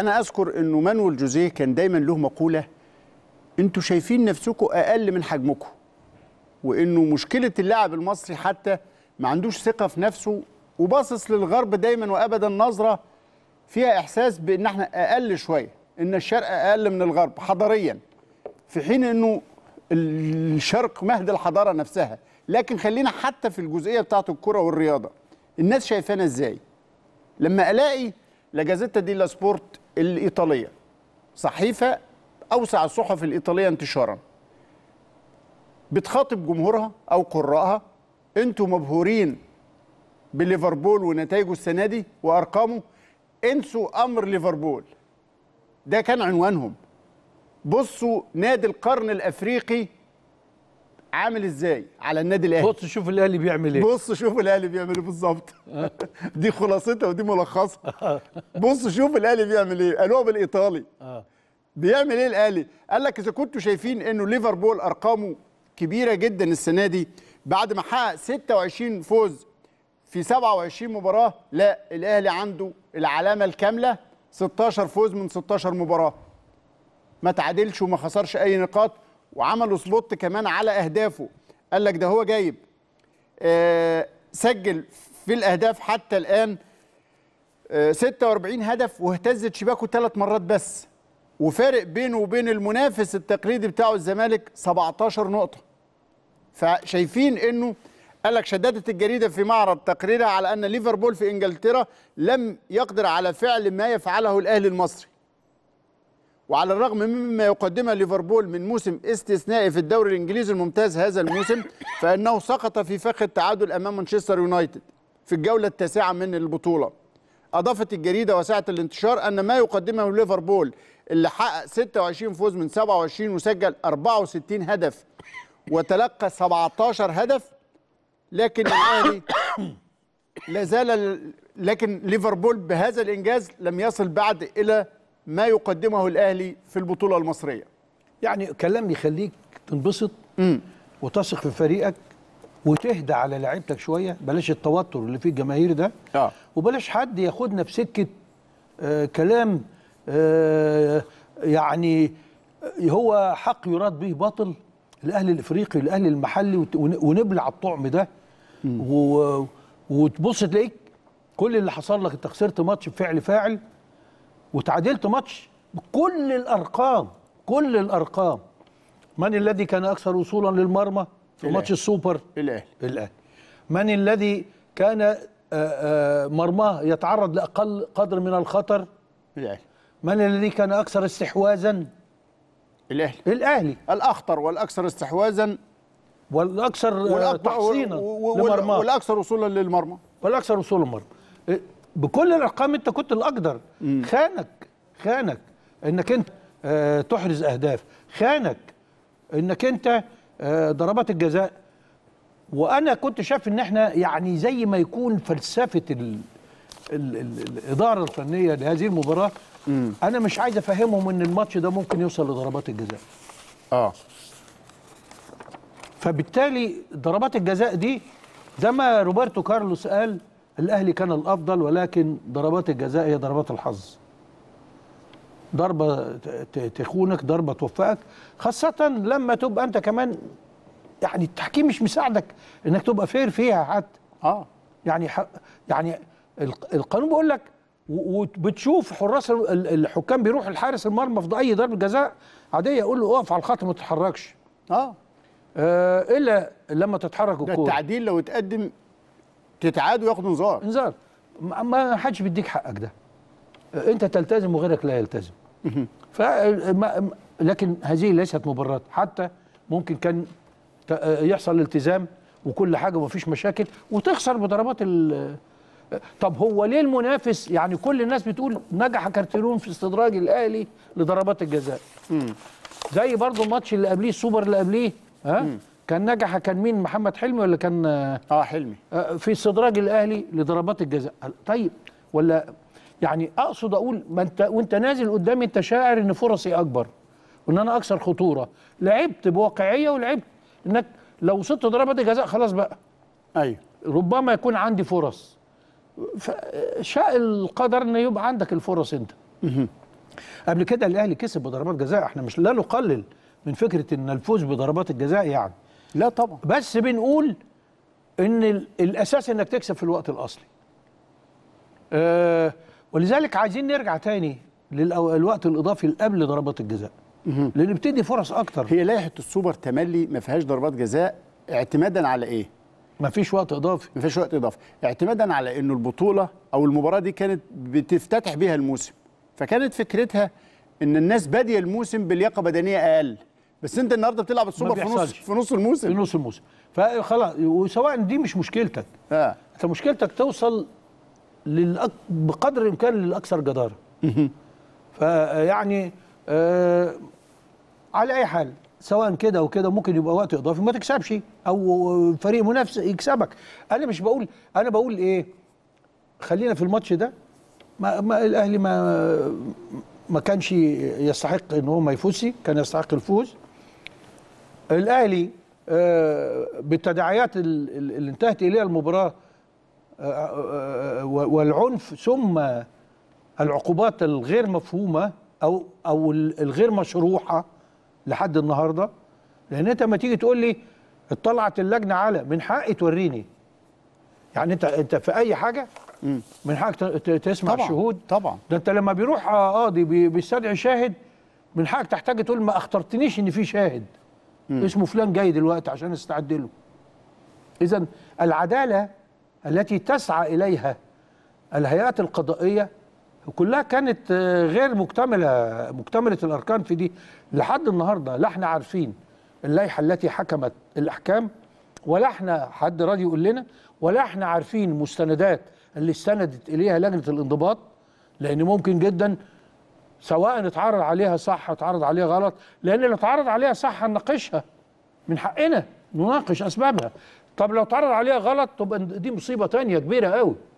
انا اذكر انه مانويل جوزيه كان دايما له مقوله انتوا شايفين نفسكم اقل من حجمكم وانه مشكله اللاعب المصري حتى ما عندوش ثقه في نفسه وباصص للغرب دايما وابدا نظره فيها احساس بان احنا اقل شويه ان الشرق اقل من الغرب حضاريا في حين انه الشرق مهد الحضاره نفسها لكن خلينا حتى في الجزئيه بتاعه الكره والرياضه الناس شايفانا ازاي لما الاقي لجازيتا دي لا سبورت الإيطالية صحيفة أوسع الصحف الإيطالية انتشارا بتخاطب جمهورها أو قراءها أنتوا مبهورين بليفربول ونتائجه السنة دي وأرقامه انسوا أمر ليفربول ده كان عنوانهم بصوا نادي القرن الأفريقي عامل ازاي على النادي الاهلي بص شوف الاهلي بيعمل ايه بص شوف الاهلي بيعمل ايه بالظبط دي خلاصتها ودي ملخصها بص شوف الاهلي بيعمل ايه قالوها بالايطالي آه. بيعمل ايه الاهلي قال لك اذا كنتوا شايفين انه ليفربول ارقامه كبيره جدا السنه دي بعد ما حقق 26 فوز في 27 مباراه لا الاهلي عنده العلامه الكامله 16 فوز من 16 مباراه ما تعادلش وما خسرش اي نقاط وعملوا سلوت كمان على اهدافه قال لك ده هو جايب آه سجل في الاهداف حتى الان آه 46 هدف واهتزت شباكه ثلاث مرات بس وفارق بينه وبين المنافس التقليدي بتاعه الزمالك 17 نقطه فشايفين انه قال لك شددت الجريده في معرض تقريرها على ان ليفربول في انجلترا لم يقدر على فعل ما يفعله الاهلي المصري وعلى الرغم مما يقدمه ليفربول من موسم استثنائي في الدوري الانجليزي الممتاز هذا الموسم فانه سقط في فخ التعادل امام مانشستر يونايتد في الجوله التاسعه من البطوله اضافت الجريده وسعه الانتشار ان ما يقدمه ليفربول اللي حقق 26 فوز من 27 وسجل 64 هدف وتلقى 17 هدف لكن الاهلي لا زال لكن ليفربول بهذا الانجاز لم يصل بعد الى ما يقدمه الأهلي في البطولة المصرية يعني كلام يخليك تنبسط مم. وتثق في فريقك وتهدى على لعيبتك شويه بلاش التوتر اللي فيه الجماهير ده آه. وبلاش حد ياخدنا في سكه آه كلام آه يعني آه، هو حق يراد به باطل الاهلي الافريقي الاهلي المحلي ونبلع الطعم ده و... وتبص تلاقيك كل اللي حصل لك انت خسرت ماتش بفعل فاعل وتعادلت ماتش بكل الارقام كل الارقام من الذي كان اكثر وصولا للمرمى في ماتش السوبر الاهلي الاهلي من الذي كان آه، آه، مرماه يتعرض لاقل قدر من الخطر الاهلي من الذي كان اكثر استحواذا الاهلي الاهلي الاخطر والاكثر استحواذا والاكثر آه، تحصينا والاكثر وصولا للمرمى والاكثر وصولا للمرمى بكل الارقام انت كنت الاقدر خانك خانك انك انت آه، تحرز اهداف خانك انك انت آه، ضربات الجزاء وانا كنت شايف ان احنا يعني زي ما يكون فلسفه ال ال ال الاداره الفنيه لهذه المباراه انا مش عايز افهمهم ان الماتش ده ممكن يوصل لضربات الجزاء اه فبالتالي ضربات الجزاء دي زي ما روبرتو كارلوس قال الأهلي كان الأفضل ولكن ضربات الجزاء هي ضربات الحظ ضربة تخونك ضربة توفقك خاصة لما تبقى أنت كمان يعني التحكيم مش مساعدك انك تبقى فير فيها حتى اه يعني يعني القانون بيقول لك وبتشوف حراس الحكام بيروح لحارس المرمى في اي ضربه جزاء عاديه يقول له اقف على الخط ما تتحركش اه, آه الا لما تتحرك الكوره ده التعديل لو اتقدم تتعاد وياخد انذار انذار ما حدش بيديك حقك ده انت تلتزم وغيرك لا يلتزم ف لكن هذه ليست مبررات حتى ممكن كان يحصل التزام وكل حاجه ومفيش مشاكل وتخسر بضربات ال طب هو ليه المنافس يعني كل الناس بتقول نجح كارتيرون في استدراج الاهلي لضربات الجزاء زي برضو الماتش اللي قبليه السوبر اللي قبليه ها كان نجح كان مين محمد حلمي ولا كان اه حلمي آه، في استدراج الاهلي لضربات الجزاء طيب ولا يعني اقصد اقول ما انت وانت نازل قدامي انت شاعر ان فرصي اكبر وان انا اكثر خطوره لعبت بواقعيه ولعبت انك لو وصلت ضربات الجزاء خلاص بقى ايوه ربما يكون عندي فرص شاء القدر ان يبقى عندك الفرص انت قبل كده الاهلي كسب بضربات جزاء احنا مش لا نقلل من فكره ان الفوز بضربات الجزاء يعني لا طبعا بس بنقول ان الاساس انك تكسب في الوقت الاصلي أه ولذلك عايزين نرجع تاني للوقت الاضافي اللي قبل ضربات الجزاء لان بتدي فرص اكتر هي لائحه السوبر تملي ما فيهاش ضربات جزاء اعتمادا على ايه ما فيش وقت اضافي ما فيش وقت اضافي اعتمادا على انه البطوله او المباراه دي كانت بتفتتح بيها الموسم فكانت فكرتها ان الناس باديه الموسم بلياقه بدنيه اقل بس انت النهارده بتلعب السوبر في نص في نص الموسم في نص الموسم فخلاص وسواء دي مش مشكلتك اه انت مشكلتك توصل للأك... بقدر الامكان للاكثر جداره فيعني آه على اي حال سواء كده وكده ممكن يبقى وقت اضافي ما تكسبش او فريق منافس يكسبك انا مش بقول انا بقول ايه خلينا في الماتش ده ما, ما الاهلي ما ما كانش يستحق ان هو ما يفوزش كان يستحق الفوز الاهلي آه، بالتداعيات اللي انتهت اليها المباراه آه، آه، والعنف ثم العقوبات الغير مفهومه او او الغير مشروحه لحد النهارده لان انت لما تيجي تقول لي اطلعت اللجنه على من حقي توريني يعني انت انت في اي حاجه من حقك تسمع طبعًا الشهود طبعا ده انت لما بيروح قاضي بيستدعي شاهد من حقك تحتاج تقول ما اخترتنيش ان في شاهد اسمه فلان جاي دلوقتي عشان استعد له اذا العداله التي تسعى اليها الهيئات القضائيه كلها كانت غير مكتمله مكتمله الاركان في دي لحد النهارده لا احنا عارفين اللائحه التي حكمت الاحكام ولا احنا حد راضي يقول لنا ولا احنا عارفين مستندات اللي استندت اليها لجنه الانضباط لان ممكن جدا سواء اتعرض عليها صح او اتعرض عليها غلط لان لو اتعرض عليها صح هنناقشها من حقنا نناقش اسبابها طب لو اتعرض عليها غلط طب دي مصيبه تانية كبيره قوي